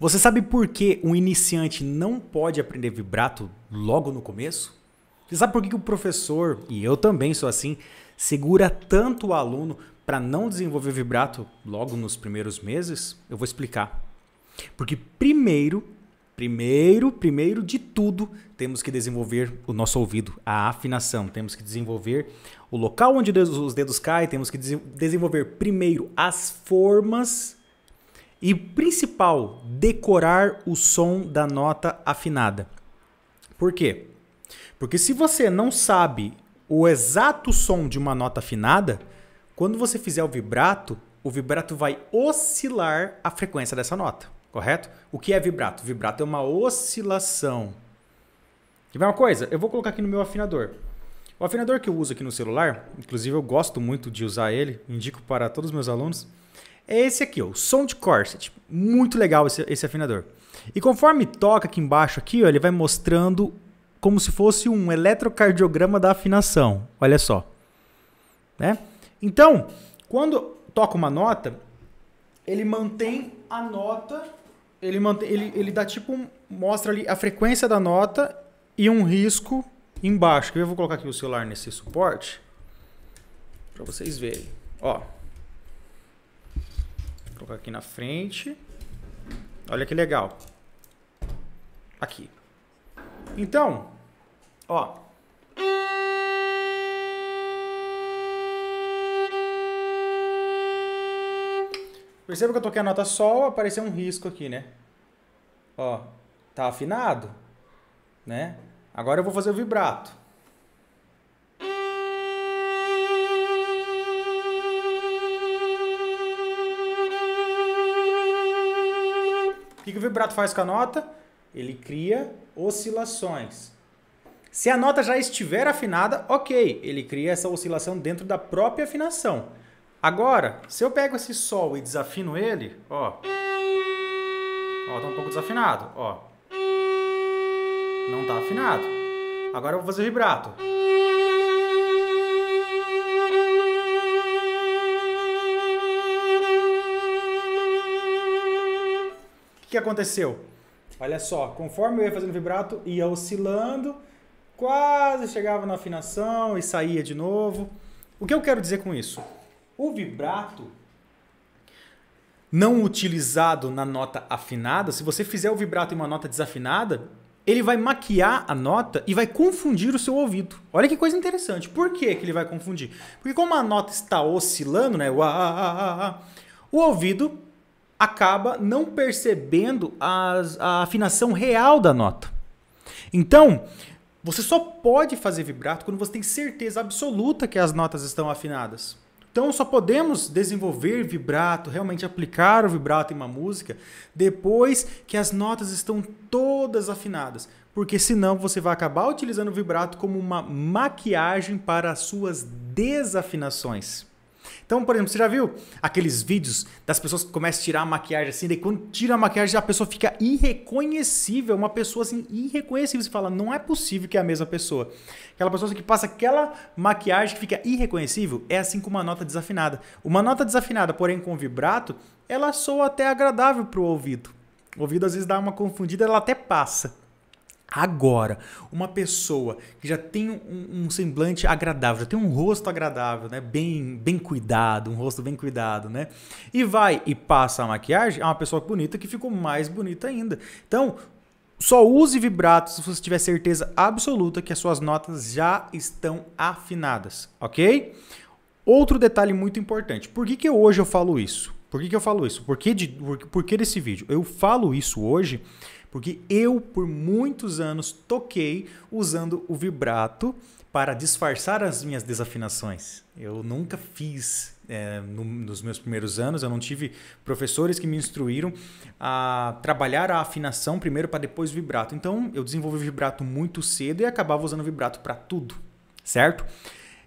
Você sabe por que um iniciante não pode aprender vibrato logo no começo? Você sabe por que o professor, e eu também sou assim, segura tanto o aluno para não desenvolver vibrato logo nos primeiros meses? Eu vou explicar. Porque primeiro, primeiro, primeiro de tudo, temos que desenvolver o nosso ouvido, a afinação, temos que desenvolver o local onde os dedos caem, temos que desenvolver primeiro as formas e principal, decorar o som da nota afinada. Por quê? Porque se você não sabe o exato som de uma nota afinada, quando você fizer o vibrato, o vibrato vai oscilar a frequência dessa nota, correto? O que é vibrato? Vibrato é uma oscilação. Quer ver uma coisa? Eu vou colocar aqui no meu afinador. O afinador que eu uso aqui no celular, inclusive eu gosto muito de usar ele, indico para todos os meus alunos é esse aqui, ó, o Sound Corset. Muito legal esse, esse afinador. E conforme toca aqui embaixo, aqui, ó, ele vai mostrando como se fosse um eletrocardiograma da afinação. Olha só. Né? Então, quando toca uma nota, ele mantém a nota, ele, mantém, ele, ele dá tipo, um, mostra ali a frequência da nota e um risco embaixo. Eu vou colocar aqui o celular nesse suporte para vocês verem. Ó. Vou colocar aqui na frente. Olha que legal. Aqui. Então, ó, Perceba que eu toquei a nota Sol, apareceu um risco aqui, né? Ó, tá afinado, né? Agora eu vou fazer o vibrato. que o vibrato faz com a nota? Ele cria oscilações. Se a nota já estiver afinada, ok, ele cria essa oscilação dentro da própria afinação. Agora, se eu pego esse sol e desafino ele, ó, ó, tá um pouco desafinado, ó, não tá afinado. Agora eu vou fazer vibrato. que aconteceu? Olha só, conforme eu ia fazendo vibrato, ia oscilando, quase chegava na afinação e saía de novo. O que eu quero dizer com isso? O vibrato não utilizado na nota afinada, se você fizer o vibrato em uma nota desafinada, ele vai maquiar a nota e vai confundir o seu ouvido. Olha que coisa interessante. Por que, que ele vai confundir? Porque como a nota está oscilando, né? O ouvido acaba não percebendo as, a afinação real da nota. Então, você só pode fazer vibrato quando você tem certeza absoluta que as notas estão afinadas. Então, só podemos desenvolver vibrato, realmente aplicar o vibrato em uma música, depois que as notas estão todas afinadas. Porque senão você vai acabar utilizando o vibrato como uma maquiagem para as suas desafinações. Então, por exemplo, você já viu aqueles vídeos das pessoas que começam a tirar a maquiagem assim, daí quando tira a maquiagem a pessoa fica irreconhecível, uma pessoa assim irreconhecível. Você fala, não é possível que é a mesma pessoa. Aquela pessoa que passa aquela maquiagem que fica irreconhecível, é assim com uma nota desafinada. Uma nota desafinada, porém com vibrato, ela soa até agradável para o ouvido. O ouvido às vezes dá uma confundida, ela até passa. Agora, uma pessoa que já tem um, um, semblante agradável, já tem um rosto agradável, né? Bem, bem cuidado, um rosto bem cuidado, né? E vai e passa a maquiagem, é uma pessoa bonita que ficou mais bonita ainda. Então, só use vibrato se você tiver certeza absoluta que as suas notas já estão afinadas, ok? Outro detalhe muito importante. Por que, que hoje eu falo isso? Por que, que eu falo isso? Por que, de, por, por que desse vídeo? Eu falo isso hoje porque eu, por muitos anos, toquei usando o vibrato para disfarçar as minhas desafinações. Eu nunca fiz é, no, nos meus primeiros anos, eu não tive professores que me instruíram a trabalhar a afinação primeiro para depois o vibrato. Então eu desenvolvi o vibrato muito cedo e acabava usando o vibrato para tudo, certo?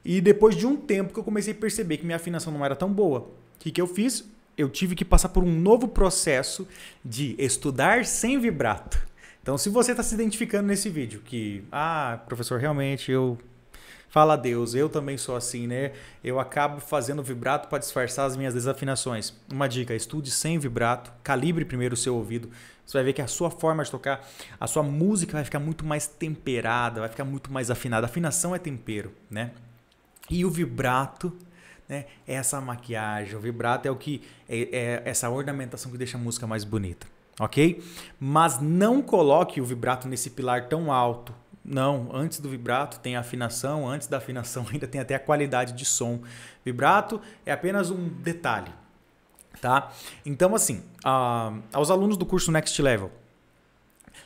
E depois de um tempo que eu comecei a perceber que minha afinação não era tão boa, o que, que eu fiz? eu tive que passar por um novo processo de estudar sem vibrato. Então, se você está se identificando nesse vídeo, que, ah, professor, realmente eu fala Deus, eu também sou assim, né? Eu acabo fazendo vibrato para disfarçar as minhas desafinações. Uma dica: estude sem vibrato, calibre primeiro o seu ouvido. Você vai ver que a sua forma de tocar, a sua música vai ficar muito mais temperada, vai ficar muito mais afinada. Afinação é tempero, né? E o vibrato né? Essa maquiagem, o vibrato é o que é, é essa ornamentação que deixa a música mais bonita, ok? Mas não coloque o vibrato nesse pilar tão alto. Não, antes do vibrato tem a afinação, antes da afinação ainda tem até a qualidade de som. Vibrato é apenas um detalhe, tá? Então assim, a, ah, aos alunos do curso Next Level,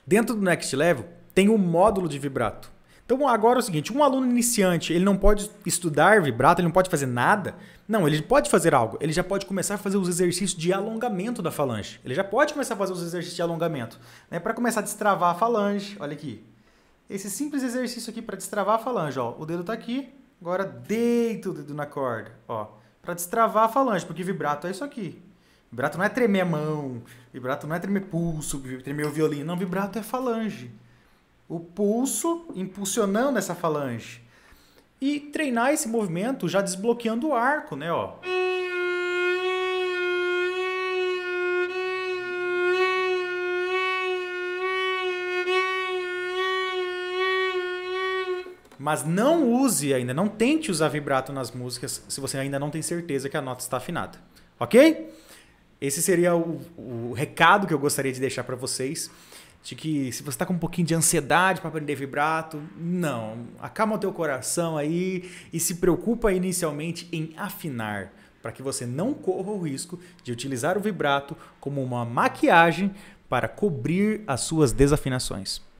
dentro do Next Level tem o um módulo de vibrato. Então agora é o seguinte, um aluno iniciante, ele não pode estudar vibrato, ele não pode fazer nada. Não, ele pode fazer algo. Ele já pode começar a fazer os exercícios de alongamento da falange. Ele já pode começar a fazer os exercícios de alongamento, né? Para começar a destravar a falange. Olha aqui. Esse simples exercício aqui para destravar a falange, ó. O dedo está aqui. Agora deita o dedo na corda, ó, para destravar a falange, porque vibrato é isso aqui. Vibrato não é tremer a mão, vibrato não é tremer pulso, tremer o violino, não, vibrato é falange o pulso impulsionando essa falange. E treinar esse movimento já desbloqueando o arco, né? Ó. Mas não use ainda, não tente usar vibrato nas músicas se você ainda não tem certeza que a nota está afinada. Ok? Esse seria o, o recado que eu gostaria de deixar para vocês de que se você está com um pouquinho de ansiedade para aprender vibrato, não. Acalma o teu coração aí e se preocupa inicialmente em afinar, para que você não corra o risco de utilizar o vibrato como uma maquiagem para cobrir as suas desafinações.